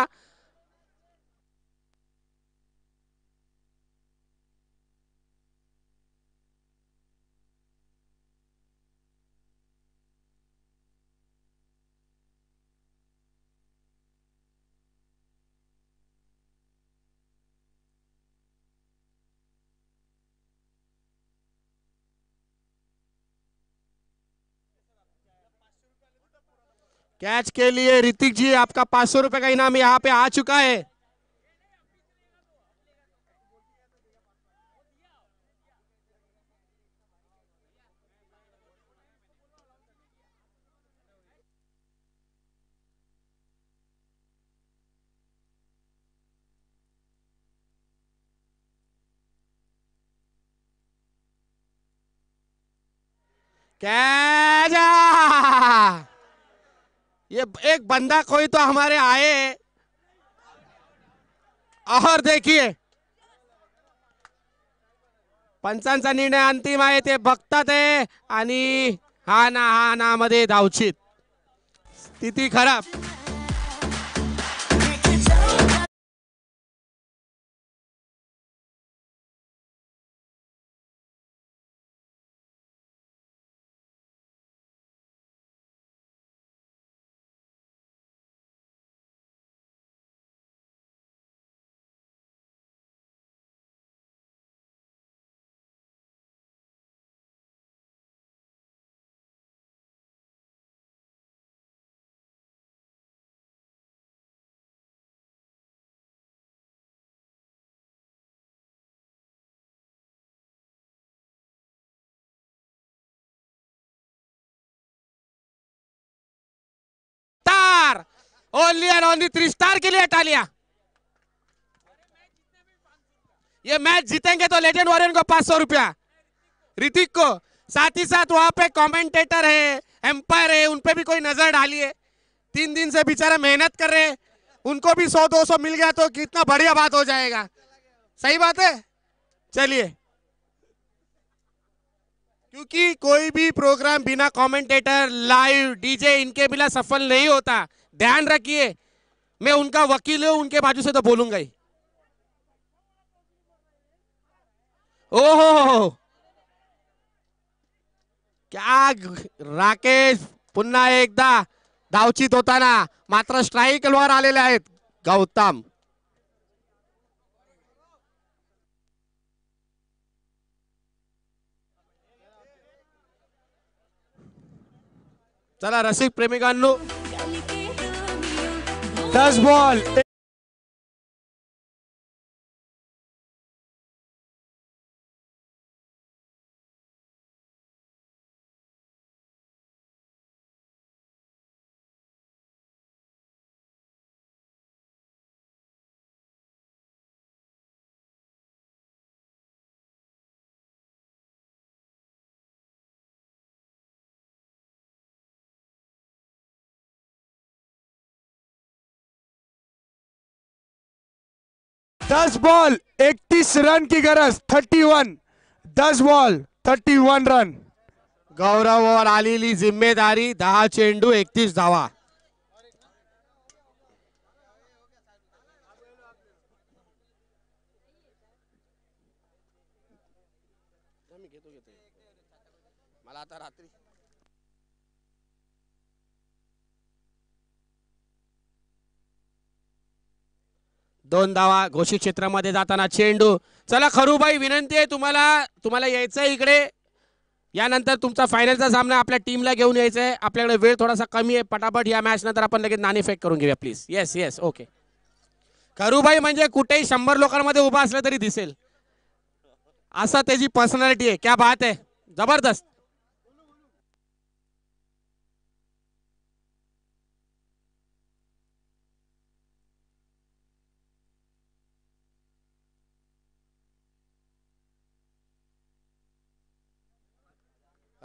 कैच के लिए ऋतिक जी आपका पांच सौ रुपए का इनाम यहाँ पे आ चुका है कैच ये एक बंदा कोई तो हमारे आए और देखिए पंचांचा निर्णय अंतिम आहे ते बघतात आहे आणि हा ना हा ना मध्ये धावचित स्थिती खराब only and only three star के लिए हटा लिया ये मैच जीतेंगे तो लेजेंड वॉरियन को पांच सौ रुपया ऋतिक को साथ ही साथ वहां पे कमेंटेटर है एम्पायर है उनपे भी कोई नजर डालिए तीन दिन से बेचारा मेहनत कर रहे हैं उनको भी सौ दो सौ मिल गया तो कितना बढ़िया बात हो जाएगा सही बात है चलिए क्योंकि कोई भी प्रोग्राम बिना कमेंटेटर लाइव डीजे इनके बिना सफल नहीं होता ध्यान रखिए मैं उनका वकील हूं उनके बाजू से तो बोलूंगा ही ओहो हो, हो, हो। क्या राकेश पुन्हा एकदा धावचित होताना मात्र वर आलेले आहेत गौतम चला रसिक प्रेमिकांनो That's ball. दस बॉल एकतीस रन की गरज थर्टी वन दस बॉल थर्टी वन रन और आलेली जिम्मेदारी दहा चेंडू एकतीस धावा दोन धावा घोषित क्षेत्रामध्ये जाताना चेंडू चला खरूबाई विनंती आहे तुम्हाला तुम्हाला यायचं आहे इकडे यानंतर तुमचा फायनलचा सामना आपल्या टीमला घेऊन यायचा आहे आपल्याकडे वेळ थोडासा कमी आहे पटापट या मॅच नंतर आपण लगेच नाणेफेक करून घेऊया प्लीज येस येस ओके खरूबाई म्हणजे कुठेही शंभर लोकांमध्ये उभा असलं तरी दिसेल असा त्याची पर्सनॅलिटी आहे क्या बात आहे जबरदस्त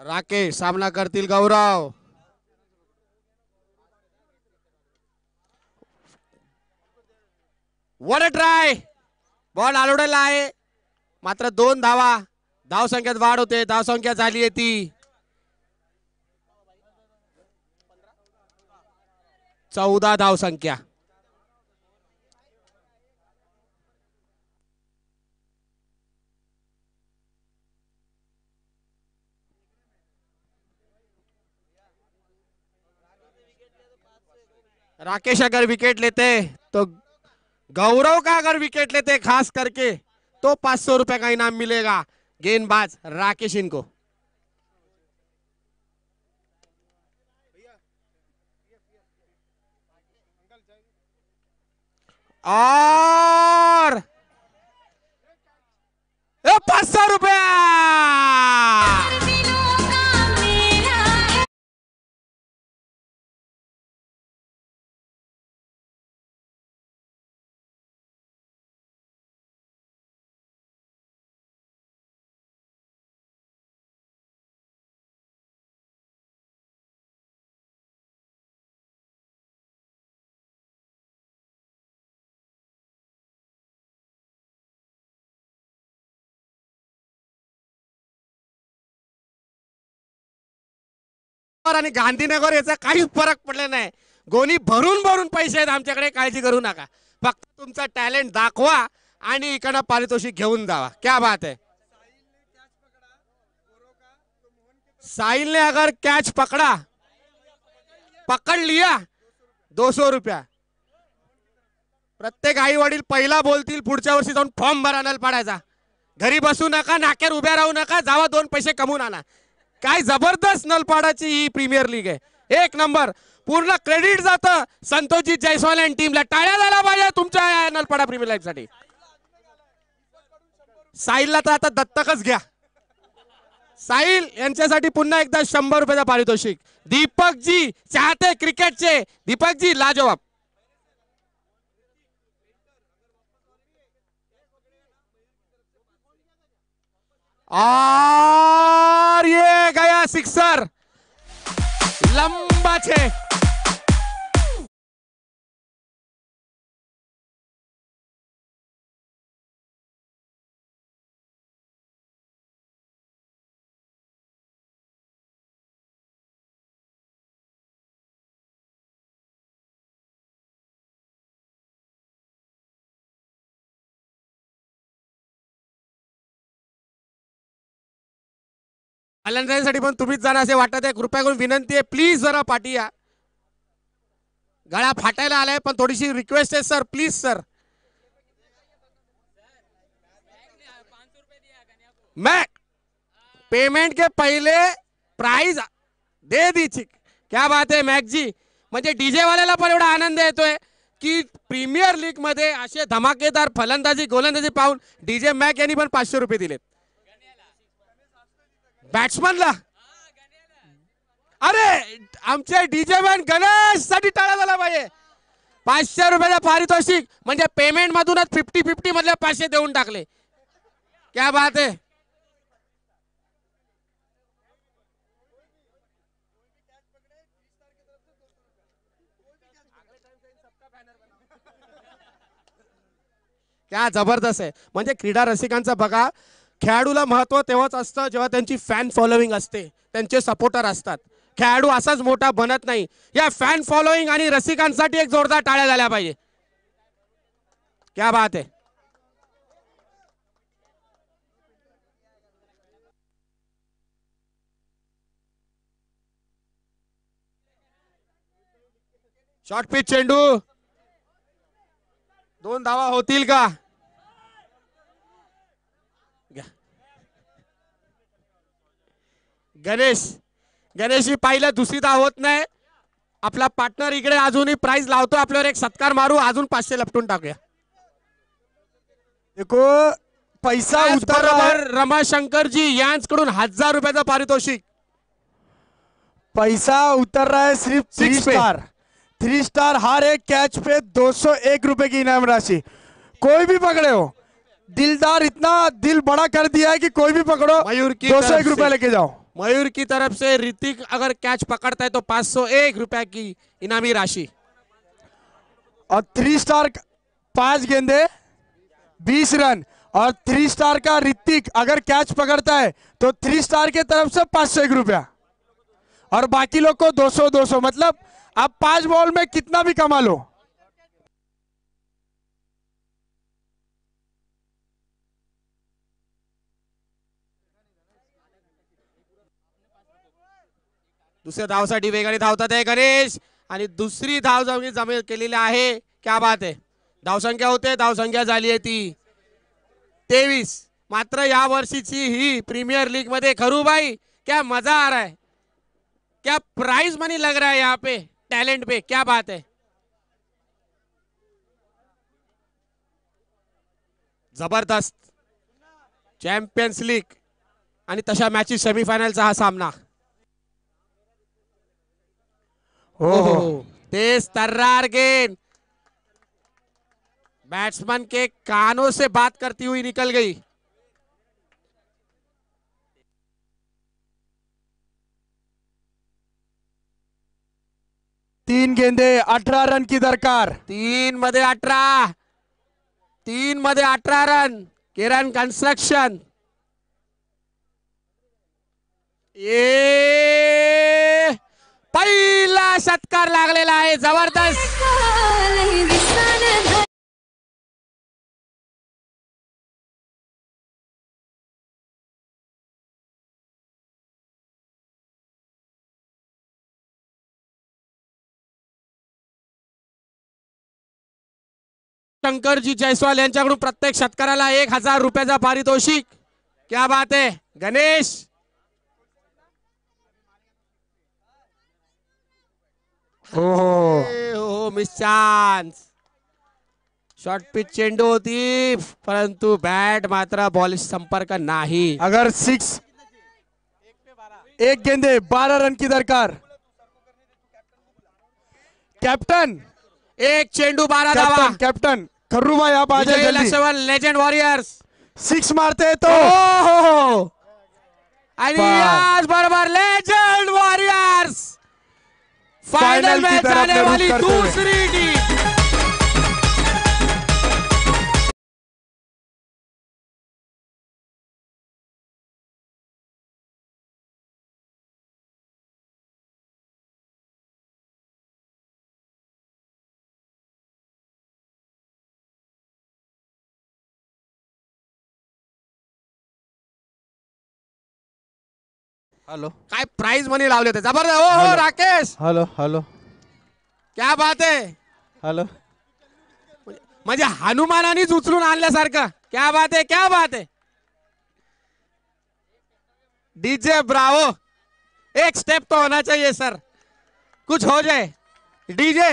राकेश सामना करतील गौरव वन ट्राय बॉल आलोडला आहे मात्र दोन धावा धावसंख्यात वाढ होते धावसंख्या संख्या झाली आहे ती चौदा धावसंख्या राकेश अगर विकेट लेते तो गौरव का अगर विकेट लेते खास करके तो पांच सौ रुपए का इनाम मिलेगा गेंदबाज राकेश इनको और पांच सौ रुपया आणि गांधीनगर याचा काही फरक पडला नाही गोणी भरून भरून पैसे आहेत आमच्याकडे काळजी करू नका फक्त तुमचा टॅलेंट दाखवा आणि इकडं पारितोषिक घेऊन जावा क्या बात आहे साहिलने अगर कॅच पकड़ा पकड़ लिया दो सौ रुपया प्रत्येक आई वडील पहिला बोलतील पुढच्या वर्षी जाऊन फॉर्म भरायला पडायचा घरी बसू नका नाक्यावर उभ्या राहू नका जावा दोन पैसे कमवून आणा काय जबरदस्त नलपाडाची ही प्रीमियर लीग आहे एक नंबर पूर्ण क्रेडिट जातं संतोषजी जयस्वाल आणि टीमला टाळ्या झाला पाहिजे तुमच्या नलपाडा प्रीमियर लीग साठी साहिलला तर आता दत्तकच घ्या साहिल यांच्यासाठी पुन्हा एकदा शंभर रुपयाचा पारितोषिक दीपकजी चाहते क्रिकेटचे दीपकजी लाजवाब और ये गया सिक्सर लंबा छे अल्यांसाठी पण तुम्हीच जाणं असे वाटत आहे कृपया करून विनंती आहे प्लीज जरा पाठी या गळा फाटायला आलाय पण थोडीशी रिक्वेस्ट आहे सर प्लीज सर मैं पेमेंट के पहिले प्राइज दे दीची क्या बात आहे मॅक जी म्हणजे डीजे वाल्याला पण एवढा आनंद येतोय की प्रीमियर लीग मध्ये असे धमाकेदार फलंदाजी गोलंदाजी पाहून डीजे मॅक यांनी पण पाचशे रुपये दिलेत बॅट्समनला अरे आमचे डीजे मॅन गणेश साठी टाळा झाला पाहिजे पाचशे रुपयाचा पारितोषिक म्हणजे पेमेंट मधूनच फिफ्टी फिफ्टी मधले पाचशे देऊन टाकले क्या बात आहे क्या जबरदस्त आहे म्हणजे क्रीडा रसिकांचा बघा खेळाडूला महत्व तेव्हाच असतं जेव्हा त्यांची फॅन फॉलोईंग असते त्यांचे सपोर्टर असतात खेळाडू असाच मोठा बनत नाही या फॅन फॉलोईंग आणि रसिकांसाठी एक जोरदार टाळ्या झाल्या पाहिजे क्या बात आहे शॉर्ट पिच चेंडू दोन धावा होतील का गणेश गणेश ही पाहिलं दुसरी दा होत नाही आपला पार्टनर इकडे अजूनही प्राइस लावतो आपल्यावर एक सत्कार मारू अजून पाचशे लपटून टाकूया देखो पैसा रमाशंकर रमाशंकरजी यांचकडून हजार रुपयाचा पारितोषिक पैसा उतर रहा है सिर्फ थ्री स्टार थ्री स्टार हर एक कॅच पे एक रुपये की इनाम राशि कोई भी पकड़े हो दिलदार इतना दिल बड़ा कर दिया है की कोई भी पकड़ो दो की एक रुपये लेके जाओ मयूर की तरफ से ऋतिक अगर कैच पकड़ता है तो पांच सौ एक रुपए की इनामी राशि और थ्री स्टार पांच गेंदे बीस रन और थ्री स्टार का ऋतिक अगर कैच पकड़ता है तो थ्री स्टार के तरफ से पांच सौ एक रुपया और बाकी लोग को 200 200 मतलब आप पांच बॉल में कितना भी कमा लो दुसऱ्या धावसाठी वेगाने धावतात आहे गणेश आणि दुसरी धाव जमीन जमीन केलेली आहे क्या बात आहे धावसंख्या होते धावसंख्या झाली आहे ती तेवीस मात्र या वर्षीची ही प्रीमियर लीग मध्ये खरू भाई क्या मजा आ रहा है क्या प्राइज मनी लग रहा है यहाँ पे टैलेंट पे क्या बात है जबरदस्त चॅम्पियन्स लीग आणि तशा मॅचेस सेमीफायनलचा हा सामना ओहो तेज तर्रार गेंद बैट्समैन के कानों से बात करती हुई निकल गई तीन गेंदे अठारह रन की दरकार तीन मध्य अठारह तीन मध्य अठारह रन किरण कंस्ट्रक्शन ए पहिला षटकार लागलेला आहे जबरदस्त शंकरजी जयस्वाल यांच्याकडून प्रत्येक शेतकऱ्याला एक हजार रुपयाचा पारितोषिक क्या बात आहे गणेश ओहो हो मिस चांस शॉर्ट पिच चेंडू होती परंतु बैट मात्र बॉल संपर्क नहीं अगर सिक्स एक गेंदे बारह रन की दरकार कैप्टन एक चेंडू बारह धावा कैप्टन खर्रू भाई आप आ जाए लेजेंड वॉरियर्स सिक्स मारते तो आज बरोबर लेजेंड फाइनल में जाने वाली दूसरी टीम हॅलो काय प्राइस मनी लावले ते जबरदस्त हो राकेश हॅलो हॅलो क्या बात आहे हॅलो म्हणजे हनुमानानेच उचलून आणल्यासारखं क्या बात आहे क्या बात आहे डीजे ब्रावो एक स्टेप तो होना चाहिए सर कुछ हो जाए डीजे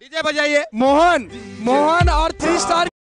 डीजे बजाइए मोहन मोहन और थ्री स्टार